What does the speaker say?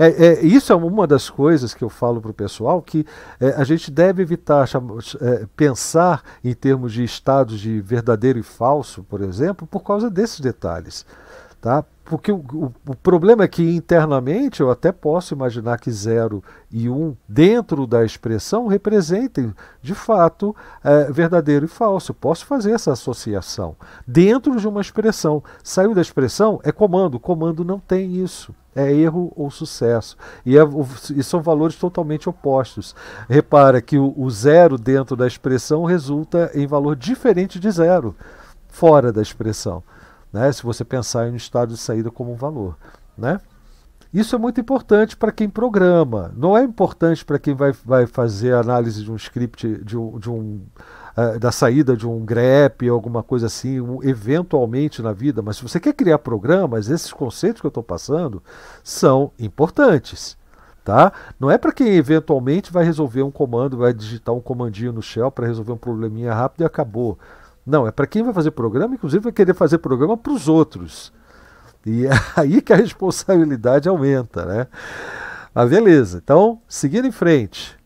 É, é, isso é uma das coisas que eu falo para o pessoal, que é, a gente deve evitar é, pensar em termos de estados de verdadeiro e falso, por exemplo, por causa desses detalhes. Tá? Porque o, o, o problema é que internamente eu até posso imaginar que zero e um, dentro da expressão, representem de fato é, verdadeiro e falso. Eu posso fazer essa associação dentro de uma expressão. Saiu da expressão, é comando. Comando não tem isso. É erro ou sucesso. E, é, e são valores totalmente opostos. Repara que o, o zero dentro da expressão resulta em valor diferente de zero, fora da expressão. Né? Se você pensar em um estado de saída como um valor. Né? Isso é muito importante para quem programa. Não é importante para quem vai, vai fazer análise de um script, de um, de um ah, da saída de um grep, alguma coisa assim, eventualmente na vida, mas se você quer criar programas, esses conceitos que eu estou passando são importantes. Tá? Não é para quem eventualmente vai resolver um comando, vai digitar um comandinho no shell para resolver um probleminha rápido e acabou. Não, é para quem vai fazer programa, inclusive vai querer fazer programa para os outros. E é aí que a responsabilidade aumenta, né? Mas ah, beleza, então, seguindo em frente.